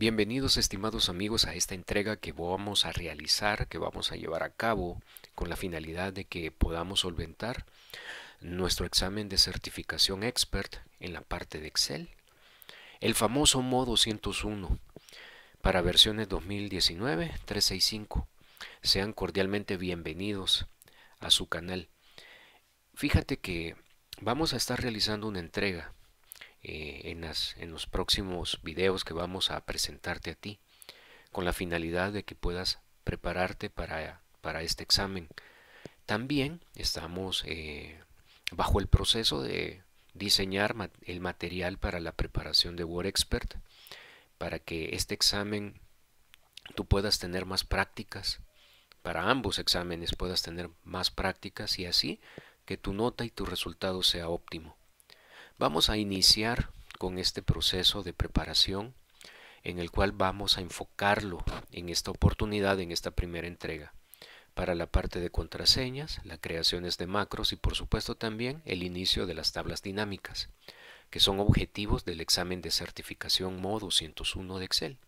Bienvenidos estimados amigos a esta entrega que vamos a realizar, que vamos a llevar a cabo con la finalidad de que podamos solventar nuestro examen de certificación expert en la parte de Excel. El famoso modo 201 para versiones 2019-365. Sean cordialmente bienvenidos a su canal. Fíjate que vamos a estar realizando una entrega eh, en, los próximos videos que vamos a presentarte a ti, con la finalidad de que puedas prepararte para, para este examen. También estamos eh, bajo el proceso de diseñar el material para la preparación de Word Expert para que este examen tú puedas tener más prácticas, para ambos exámenes puedas tener más prácticas y así que tu nota y tu resultado sea óptimo. Vamos a iniciar con este proceso de preparación en el cual vamos a enfocarlo en esta oportunidad, en esta primera entrega, para la parte de contraseñas, las creaciones de macros y por supuesto también el inicio de las tablas dinámicas, que son objetivos del examen de certificación modo 101 de Excel.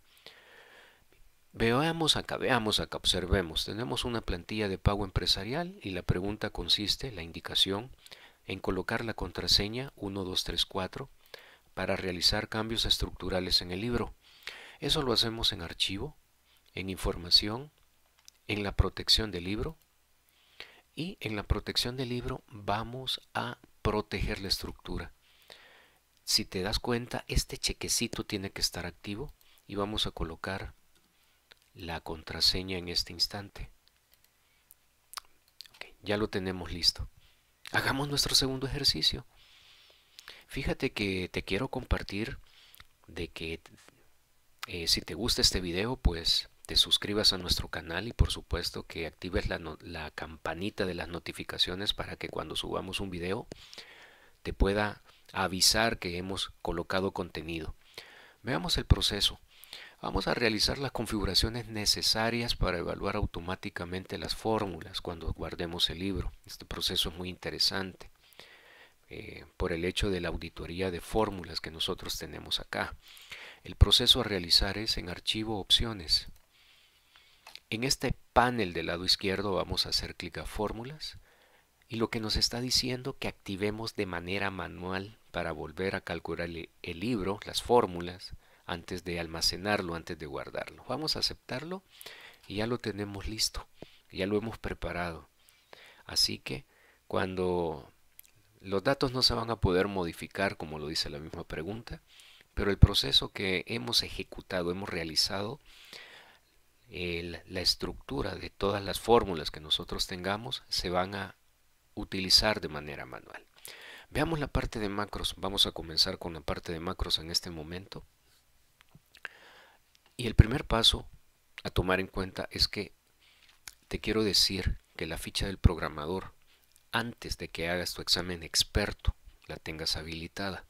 Veamos acá, veamos acá, observemos. Tenemos una plantilla de pago empresarial y la pregunta consiste, en la indicación, en colocar la contraseña 1234 para realizar cambios estructurales en el libro. Eso lo hacemos en archivo, en información, en la protección del libro y en la protección del libro vamos a proteger la estructura. Si te das cuenta, este chequecito tiene que estar activo y vamos a colocar la contraseña en este instante. ya lo tenemos listo. Hagamos nuestro segundo ejercicio. Fíjate que te quiero compartir de que eh, si te gusta este video, pues te suscribas a nuestro canal y por supuesto que actives la campanita de las notificaciones para que cuando subamos un video te pueda avisar que hemos colocado contenido. Veamos el proceso. Vamos a realizar las configuraciones necesarias para evaluar automáticamente las fórmulas cuando guardemos el libro. Este proceso es muy interesante eh, por el hecho de la auditoría de fórmulas que nosotros tenemos acá. El proceso a realizar es en archivo opciones. En este panel del lado izquierdo vamos a hacer clic a fórmulas y lo que nos está diciendo que activemos de manera manual para volver a calcular el libro, las fórmulas, antes de almacenarlo, antes de guardarlo. Vamos a aceptarlo y ya lo tenemos listo, ya lo hemos preparado. Así que cuando los datos no se van a poder modificar, como lo dice la misma pregunta, pero el proceso que hemos ejecutado, hemos realizado, la estructura de todas las fórmulas que nosotros tengamos se van a utilizar de manera manual. Veamos la parte de macros. Vamos a comenzar con la parte de macros en este momento. Y el primer paso a tomar en cuenta es que te quiero decir que la ficha del programador, antes de que hagas tu examen experto, la tengas habilitada,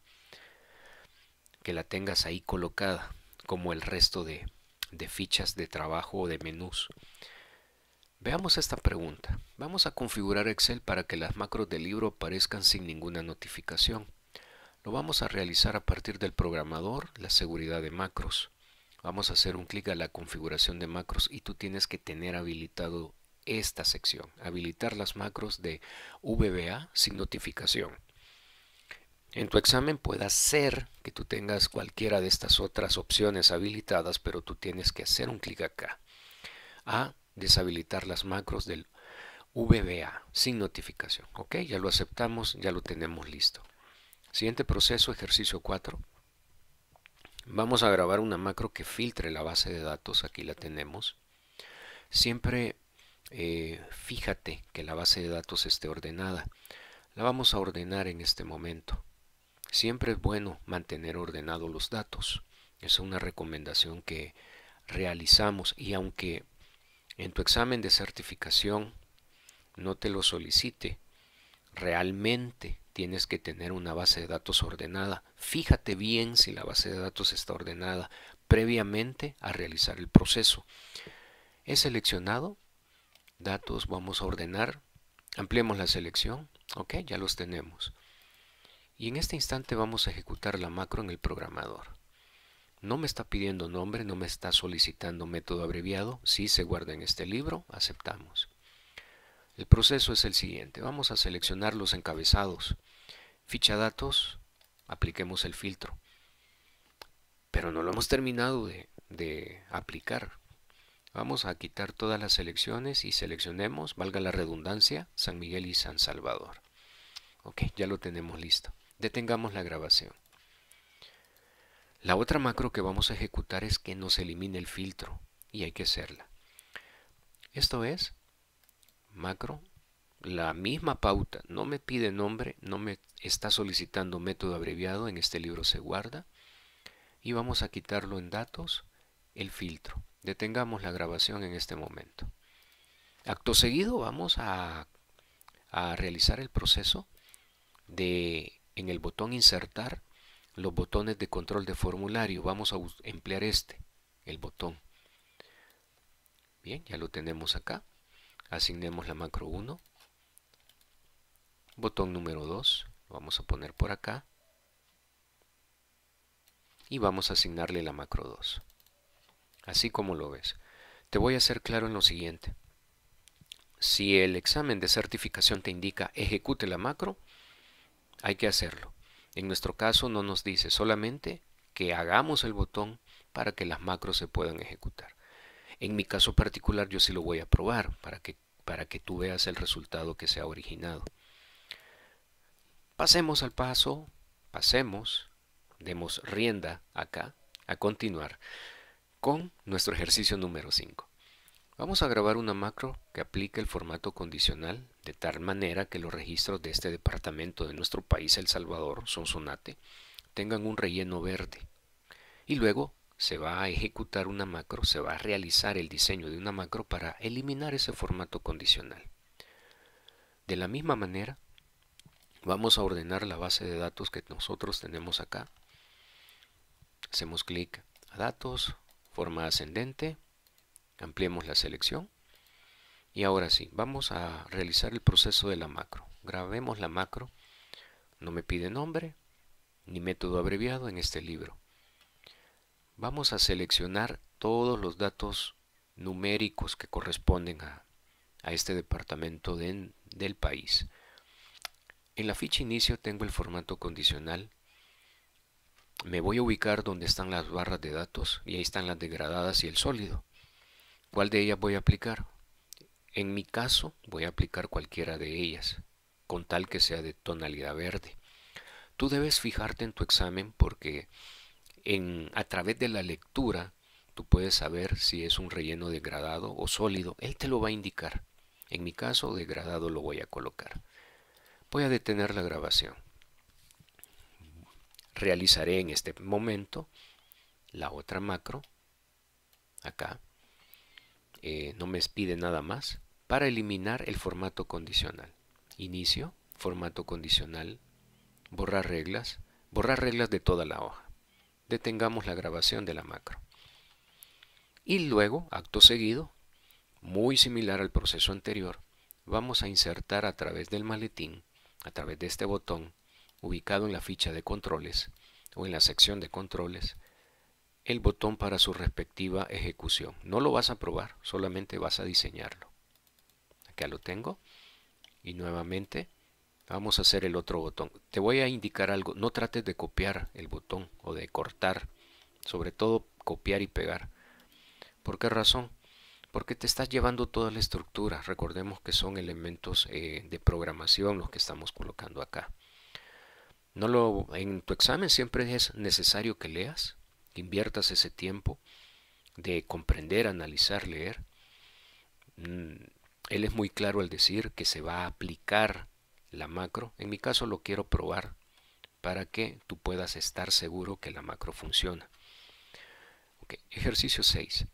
que la tengas ahí colocada, como el resto de, fichas de trabajo o de menús. Veamos esta pregunta. Vamos a configurar Excel para que las macros del libro aparezcan sin ninguna notificación. Lo vamos a realizar a partir del programador, la seguridad de macros. Vamos a hacer un clic a la configuración de macros y tú tienes que tener habilitado esta sección, habilitar las macros de VBA sin notificación. En tu examen puede ser que tú tengas cualquiera de estas otras opciones habilitadas, pero tú tienes que hacer un clic acá a deshabilitar las macros del VBA sin notificación. Ok, ya lo aceptamos, ya lo tenemos listo. Siguiente proceso, ejercicio 4. Vamos a grabar una macro que filtre la base de datos, aquí la tenemos. Siempre eh, fíjate que la base de datos esté ordenada. La vamos a ordenar en este momento. Siempre es bueno mantener ordenados los datos. Es una recomendación que realizamos y aunque en tu examen de certificación no te lo solicite, realmente tienes que tener una base de datos ordenada. Fíjate bien si la base de datos está ordenada previamente a realizar el proceso. He seleccionado datos, vamos a ordenar, ampliemos la selección, ok, ya los tenemos. Y en este instante vamos a ejecutar la macro en el programador. No me está pidiendo nombre, no me está solicitando método abreviado, sí se guarda en este libro, aceptamos. El proceso es el siguiente. Vamos a seleccionar los encabezados. Ficha datos, apliquemos el filtro. Pero no lo hemos terminado de, aplicar. Vamos a quitar todas las selecciones y seleccionemos, valga la redundancia, San Miguel y San Salvador. Ok, ya lo tenemos listo. Detengamos la grabación. La otra macro que vamos a ejecutar es que nos elimine el filtro y hay que hacerla. Esto es, macro, la misma pauta, no me pide nombre, no me está solicitando método abreviado, en este libro se guarda. Y vamos a quitarlo en datos, el filtro. Detengamos la grabación en este momento. Acto seguido vamos a, a realizar el proceso de en el botón insertar los botones de control de formulario. Vamos a emplear este, el botón. Bien, ya lo tenemos acá asignemos la macro 1, botón número 2, lo vamos a poner por acá, y vamos a asignarle la macro 2. Así como lo ves. Te voy a hacer claro en lo siguiente. Si el examen de certificación te indica ejecute la macro, hay que hacerlo. En nuestro caso no nos dice solamente que hagamos el botón para que las macros se puedan ejecutar. En mi caso particular yo sí lo voy a probar para que, para que tú veas el resultado que se ha originado. Pasemos al paso, pasemos, demos rienda acá a continuar con nuestro ejercicio número 5. Vamos a grabar una macro que aplique el formato condicional de tal manera que los registros de este departamento de nuestro país El Salvador, Sonsonate, tengan un relleno verde. Y luego se va a ejecutar una macro, se va a realizar el diseño de una macro para eliminar ese formato condicional. De la misma manera, vamos a ordenar la base de datos que nosotros tenemos acá. Hacemos clic a datos, forma ascendente, ampliemos la selección. Y ahora sí, vamos a realizar el proceso de la macro. Grabemos la macro, no me pide nombre ni método abreviado en este libro. Vamos a seleccionar todos los datos numéricos que corresponden a, este departamento del país. En la ficha inicio tengo el formato condicional. Me voy a ubicar donde están las barras de datos y ahí están las degradadas y el sólido. ¿Cuál de ellas voy a aplicar? En mi caso voy a aplicar cualquiera de ellas, con tal que sea de tonalidad verde. Tú debes fijarte en tu examen porque a través de la lectura, tú puedes saber si es un relleno degradado o sólido. Él te lo va a indicar. En mi caso, degradado lo voy a colocar. Voy a detener la grabación. Realizaré en este momento la otra macro. Acá. Eh, no me pide nada más. Para eliminar el formato condicional. Inicio, formato condicional, borrar reglas, borrar reglas de toda la hoja detengamos la grabación de la macro. Y luego, acto seguido, muy similar al proceso anterior, vamos a insertar a través del maletín, a través de este botón, ubicado en la ficha de controles o en la sección de controles, el botón para su respectiva ejecución. No lo vas a probar, solamente vas a diseñarlo. Acá lo tengo y nuevamente Vamos a hacer el otro botón. Te voy a indicar algo. No trates de copiar el botón o de cortar. Sobre todo copiar y pegar. ¿Por qué razón? Porque te estás llevando toda la estructura. Recordemos que son elementos eh, de programación los que estamos colocando acá. No lo, en tu examen siempre es necesario que leas, que inviertas ese tiempo de comprender, analizar, leer. Mm, él es muy claro al decir que se va a aplicar la macro. En mi caso lo quiero probar para que tú puedas estar seguro que la macro funciona. Ejercicio 6.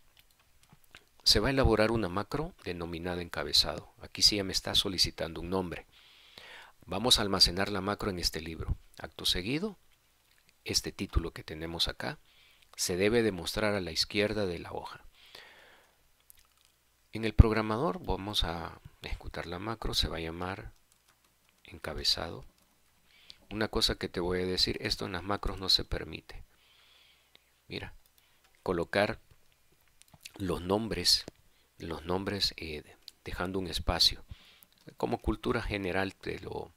Se va a elaborar una macro denominada encabezado. Aquí sí ya me está solicitando un nombre. Vamos a almacenar la macro en este libro. Acto seguido, este título que tenemos acá se debe demostrar a la izquierda de la hoja. En el programador vamos a ejecutar la macro, se va a llamar encabezado. Una cosa que te voy a decir, esto en las macros no se permite. Mira, colocar los nombres, los nombres eh, dejando un espacio. Como cultura general te lo,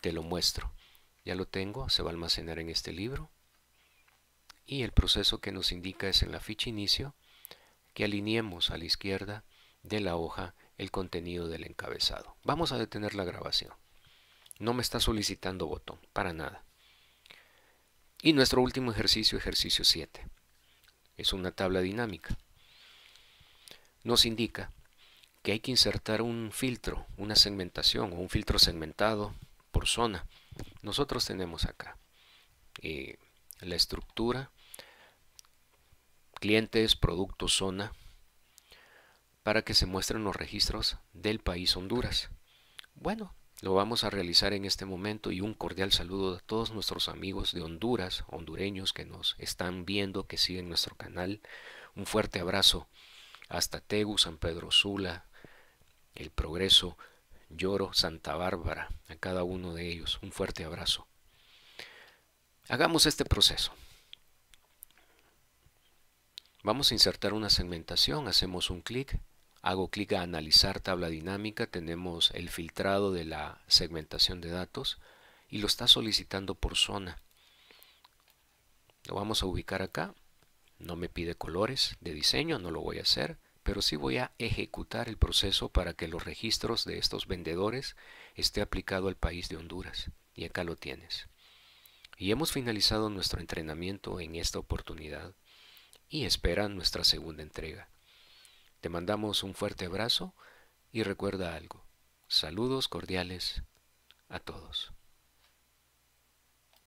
te lo muestro. Ya lo tengo, se va a almacenar en este libro. Y el proceso que nos indica es en la ficha inicio que alineemos a la izquierda de la hoja el contenido del encabezado. Vamos a detener la grabación. No me está solicitando botón, para nada. Y nuestro último ejercicio, ejercicio 7. Es una tabla dinámica. Nos indica que hay que insertar un filtro, una segmentación o un filtro segmentado por zona. Nosotros tenemos acá eh, la estructura, clientes, productos, zona, para que se muestren los registros del país Honduras. Bueno, lo vamos a realizar en este momento y un cordial saludo a todos nuestros amigos de Honduras, hondureños que nos están viendo, que siguen nuestro canal. Un fuerte abrazo hasta Tegu, San Pedro Sula, El Progreso, Lloro, Santa Bárbara, a cada uno de ellos. Un fuerte abrazo. Hagamos este proceso. Vamos a insertar una segmentación, hacemos un clic hago clic a analizar tabla dinámica, tenemos el filtrado de la segmentación de datos y lo está solicitando por zona. Lo vamos a ubicar acá, no me pide colores de diseño, no lo voy a hacer, pero sí voy a ejecutar el proceso para que los registros de estos vendedores esté aplicado al país de Honduras. Y acá lo tienes. Y hemos finalizado nuestro entrenamiento en esta oportunidad y espera nuestra segunda entrega. Te mandamos un fuerte abrazo y recuerda algo. Saludos cordiales a todos.